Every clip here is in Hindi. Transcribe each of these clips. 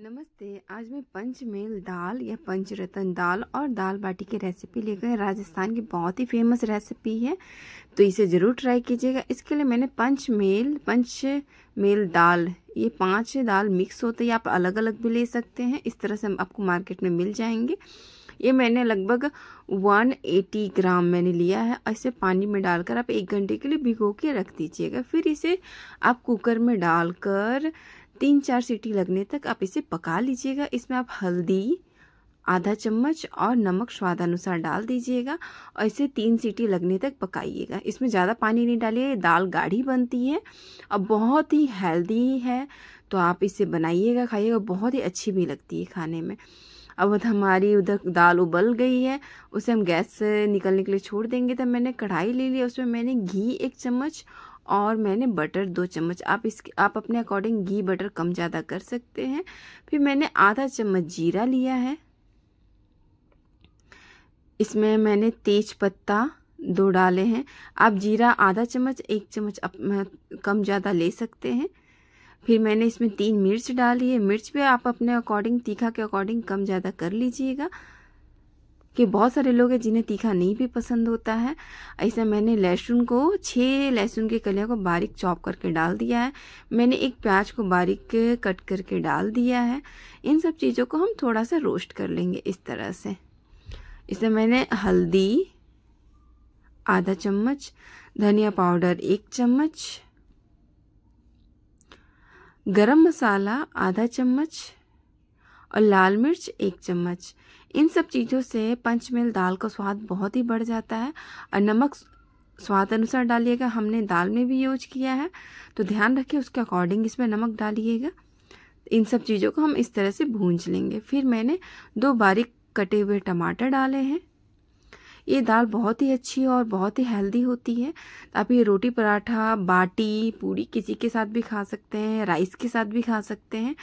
नमस्ते आज मैं पंचमेल दाल या पंचरतन दाल और दाल बाटी की रेसिपी लेकर राजस्थान की बहुत ही फेमस रेसिपी है तो इसे ज़रूर ट्राई कीजिएगा इसके लिए मैंने पंचमेल पंचमेल दाल ये पांच दाल मिक्स होते हैं आप अलग अलग भी ले सकते हैं इस तरह से हम आपको मार्केट में मिल जाएंगे ये मैंने लगभग 180 ग्राम मैंने लिया है और इसे पानी में डालकर आप एक घंटे के लिए भिगो के रख दीजिएगा फिर इसे आप कुकर में डालकर तीन चार सीटी लगने तक आप इसे पका लीजिएगा इसमें आप हल्दी आधा चम्मच और नमक स्वादानुसार डाल दीजिएगा और इसे तीन सीटी लगने तक पकाइएगा इसमें ज़्यादा पानी नहीं डालिए दाल गाढ़ी बनती है और बहुत ही हेल्दी है तो आप इसे बनाइएगा खाइएगा बहुत ही अच्छी भी लगती है खाने में अब हमारी उधर दाल उबल गई है उसे हम गैस से निकलने के लिए छोड़ देंगे तब मैंने कढ़ाई ले ली उसमें मैंने घी एक चम्मच और मैंने बटर दो चम्मच आप इसके आप अपने अकॉर्डिंग घी बटर कम ज़्यादा कर सकते हैं फिर मैंने आधा चम्मच जीरा लिया है इसमें मैंने तेज पत्ता दो डाले हैं आप जीरा आधा चम्मच एक चम्मच अप, कम ज़्यादा ले सकते हैं फिर मैंने इसमें तीन मिर्च डाली है मिर्च भी आप अपने अकॉर्डिंग तीखा के अकॉर्डिंग कम ज़्यादा कर लीजिएगा कि बहुत सारे लोग हैं जिन्हें तीखा नहीं भी पसंद होता है ऐसे मैंने लहसुन को छः लहसुन के कलियों को बारीक चॉप करके डाल दिया है मैंने एक प्याज को बारीक कट करके डाल दिया है इन सब चीज़ों को हम थोड़ा सा रोस्ट कर लेंगे इस तरह से इसे मैंने हल्दी आधा चम्मच धनिया पाउडर एक चम्मच गरम मसाला आधा चम्मच और लाल मिर्च एक चम्मच इन सब चीज़ों से पंचमेल दाल का स्वाद बहुत ही बढ़ जाता है और नमक स्वाद अनुसार डालिएगा हमने दाल में भी यूज किया है तो ध्यान रखिए उसके अकॉर्डिंग इसमें नमक डालिएगा इन सब चीज़ों को हम इस तरह से भूंज लेंगे फिर मैंने दो बारीक कटे हुए टमाटर डाले हैं ये दाल बहुत ही अच्छी और बहुत ही हेल्दी होती है आप ये रोटी पराठा बाटी पूड़ी किसी के साथ भी खा सकते हैं राइस के साथ भी खा सकते हैं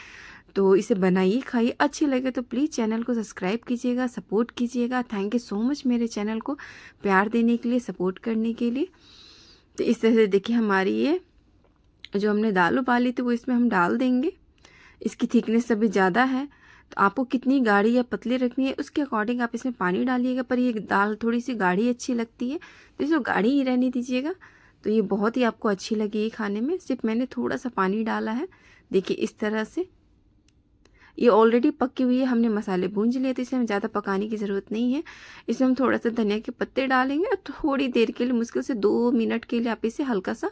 तो इसे बनाइए खाइए अच्छी लगे तो प्लीज़ चैनल को सब्सक्राइब कीजिएगा सपोर्ट कीजिएगा थैंक यू सो मच मेरे चैनल को प्यार देने के लिए सपोर्ट करने के लिए तो इस तरह से देखिए हमारी ये जो हमने दाल उबाली थी वो इसमें हम डाल देंगे इसकी थिकनेस अभी ज़्यादा है तो आपको कितनी गाढ़ी या पतली रखनी है उसके अकॉर्डिंग आप इसमें पानी डालिएगा पर ये दाल थोड़ी सी गाढ़ी अच्छी लगती है तो इसको गाढ़ी ही रहने दीजिएगा तो ये बहुत ही आपको अच्छी लगेगी खाने में सिर्फ मैंने थोड़ा सा पानी डाला है देखिए इस तरह से ये ऑलरेडी पकी हुई है हमने मसाले भूंज लिए तो इसे हमें ज़्यादा पकाने की ज़रूरत नहीं है इसमें हम थोड़ा सा धनिया के पत्ते डालेंगे और थोड़ी देर के लिए मुश्किल से दो मिनट के लिए आप इसे हल्का सा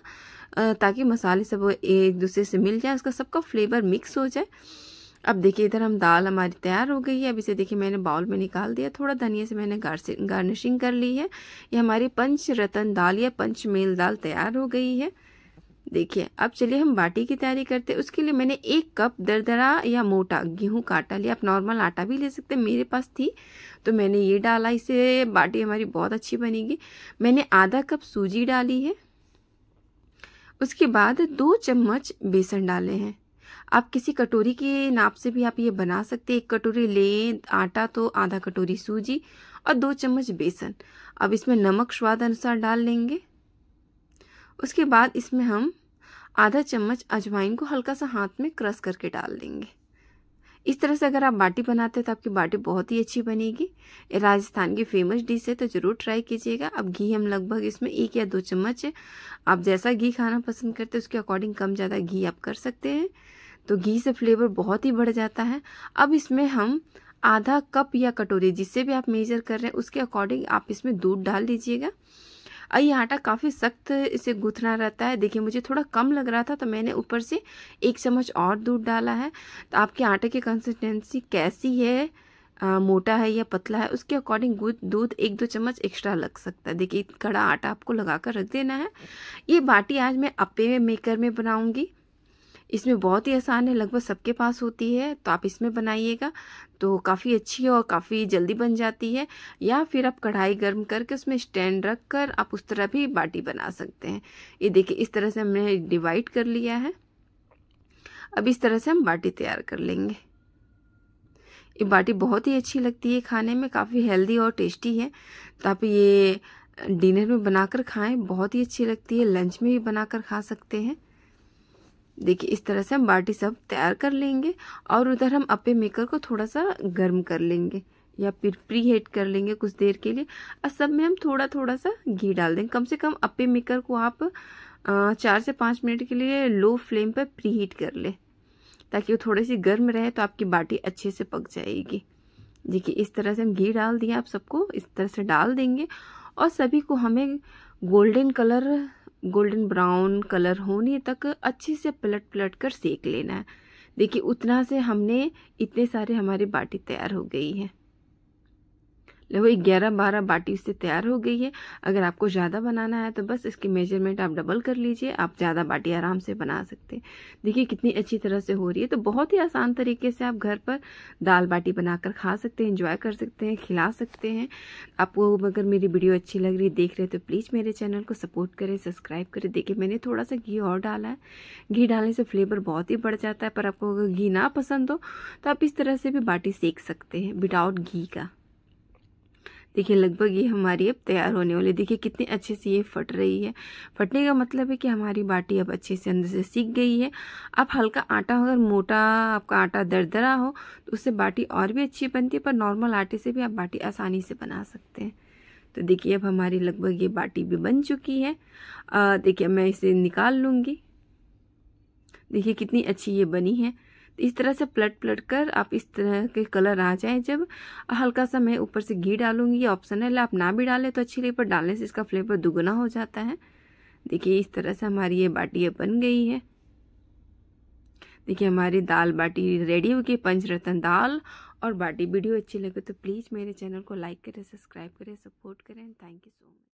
ताकि मसाले सब एक दूसरे से मिल जाए उसका सबका फ्लेवर मिक्स हो जाए अब देखिए इधर हम दाल हमारी तैयार हो गई है अब इसे देखिए मैंने बाउल में निकाल दिया थोड़ा धनिया से मैंने गार्निशिंग कर ली है ये हमारी पंच रतन दाल या पंचमेल दाल तैयार हो गई है देखिए अब चलिए हम बाटी की तैयारी करते हैं उसके लिए मैंने एक कप दरदरा या मोटा गेहूं का आटा लिया आप नॉर्मल आटा भी ले सकते हैं मेरे पास थी तो मैंने ये डाला इसे बाटी हमारी बहुत अच्छी बनेगी मैंने आधा कप सूजी डाली है उसके बाद दो चम्मच बेसन डाले हैं आप किसी कटोरी के नाप से भी आप ये बना सकते हैं एक कटोरी लें आटा तो आधा कटोरी सूजी और दो चम्मच बेसन अब इसमें नमक स्वाद अनुसार डाल लेंगे उसके बाद इसमें हम आधा चम्मच अजवाइन को हल्का सा हाथ में क्रश करके डाल देंगे इस तरह से अगर आप बाटी बनाते हैं तो आपकी बाटी बहुत ही अच्छी बनेगी राजस्थान की फेमस डिश है तो ज़रूर ट्राई कीजिएगा अब घी हम लगभग इसमें एक या दो चम्मच आप जैसा घी खाना पसंद करते हैं उसके अकॉर्डिंग कम ज़्यादा घी आप कर सकते हैं तो घी से फ्लेवर बहुत ही बढ़ जाता है अब इसमें हम आधा कप या कटोरी जिससे भी आप मेजर कर रहे हैं उसके अकॉर्डिंग आप इसमें दूध डाल दीजिएगा और ये आटा काफ़ी सख्त इसे गुथना रहता है देखिए मुझे थोड़ा कम लग रहा था तो मैंने ऊपर से एक चम्मच और दूध डाला है तो आपके आटे की कंसिस्टेंसी कैसी है आ, मोटा है या पतला है उसके अकॉर्डिंग दूध एक दो चम्मच एक्स्ट्रा लग सकता है देखिए कड़ा आटा आपको लगा कर रख देना है ये बाटी आज मैं अपे मेकर में बनाऊँगी इसमें बहुत ही आसान है लगभग सबके पास होती है तो आप इसमें बनाइएगा तो काफ़ी अच्छी और काफ़ी जल्दी बन जाती है या फिर आप कढ़ाई गर्म करके उसमें स्टैंड रख कर आप उस तरह भी बाटी बना सकते हैं ये देखिए इस तरह से हमने डिवाइड कर लिया है अब इस तरह से हम बाटी तैयार कर लेंगे ये बाटी बहुत ही अच्छी लगती है खाने में काफ़ी हेल्दी और टेस्टी है तो आप ये डिनर में बनाकर खाएं बहुत ही अच्छी लगती है लंच में भी बनाकर खा सकते हैं देखिए इस तरह से हम बाटी सब तैयार कर लेंगे और उधर हम अपे मेकर को थोड़ा सा गर्म कर लेंगे या फिर प्री हीट कर लेंगे कुछ देर के लिए और सब में हम थोड़ा थोड़ा सा घी डाल देंगे कम से कम अपे मेकर को आप चार से पाँच मिनट के लिए लो फ्लेम पर प्री हीट कर ले ताकि वो थोड़ी सी गर्म रहे तो आपकी बाटी अच्छे से पक जाएगी देखिए इस तरह से हम घी डाल दिए आप सबको इस तरह से डाल देंगे और सभी को हमें golden colour golden brown colour होने तक अच्छे से पलट पलट कर सेक लेना है देखिए उतना से हमने इतने सारे हमारी बाटी तैयार हो गई है लगभग ग्यारह बारह बाटी इससे तैयार हो गई है अगर आपको ज़्यादा बनाना है तो बस इसकी मेजरमेंट आप डबल कर लीजिए आप ज़्यादा बाटी आराम से बना सकते हैं देखिए कितनी अच्छी तरह से हो रही है तो बहुत ही आसान तरीके से आप घर पर दाल बाटी बनाकर खा सकते हैं इंजॉय कर सकते हैं खिला सकते हैं आपको अगर मेरी वीडियो अच्छी लग रही देख रहे तो प्लीज़ मेरे चैनल को सपोर्ट करें सब्सक्राइब करें देखिए मैंने थोड़ा सा घी और डाला है घी डालने से फ्लेवर बहुत ही बढ़ जाता है पर आपको अगर घी ना पसंद हो तो आप इस तरह से भी बाटी सेक सकते हैं विदाउट घी का देखिए लगभग ये हमारी अब तैयार होने वाली देखिए कितने अच्छे से ये फट रही है फटने का मतलब है कि हमारी बाटी अब अच्छे से अंदर से सीख गई है अब हल्का आटा अगर मोटा आपका आटा दरदरा हो तो उससे बाटी और भी अच्छी बनती है पर नॉर्मल आटे से भी आप बाटी आसानी से बना सकते हैं तो देखिए अब हमारी लगभग ये बाटी भी बन चुकी है देखिए मैं इसे निकाल लूँगी देखिए कितनी अच्छी ये बनी है इस तरह से पलट पलट कर आप इस तरह के कलर आ जाए जब हल्का सा मैं ऊपर से घी डालूंगी ये ऑप्शनल आप ना भी डालें तो अच्छी लगी पर डालने से इसका फ्लेवर दुगना हो जाता है देखिए इस तरह से हमारी ये बाटी बन गई है देखिए हमारी दाल बाटी रेडी हो गई पंचरत्न दाल और बाटी वीडियो अच्छी लगे तो प्लीज़ मेरे चैनल को लाइक करें सब्सक्राइब करें सपोर्ट करें थैंक यू सो मच